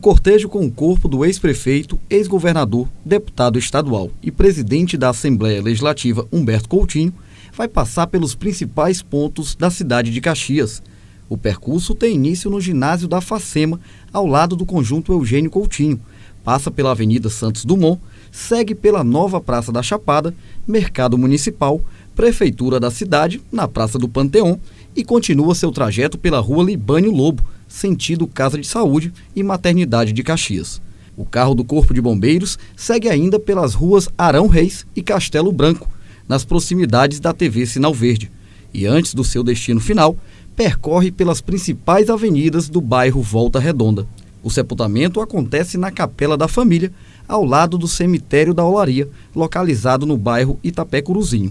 o cortejo com o corpo do ex-prefeito, ex-governador, deputado estadual e presidente da Assembleia Legislativa Humberto Coutinho vai passar pelos principais pontos da cidade de Caxias. O percurso tem início no ginásio da Facema, ao lado do conjunto Eugênio Coutinho. Passa pela Avenida Santos Dumont, segue pela nova Praça da Chapada, Mercado Municipal, prefeitura da cidade, na Praça do Panteão, e continua seu trajeto pela rua Libânio Lobo, sentido Casa de Saúde e Maternidade de Caxias. O carro do Corpo de Bombeiros segue ainda pelas ruas Arão Reis e Castelo Branco, nas proximidades da TV Sinal Verde, e antes do seu destino final, percorre pelas principais avenidas do bairro Volta Redonda. O sepultamento acontece na Capela da Família, ao lado do cemitério da Olaria, localizado no bairro Itapé Curuzinho.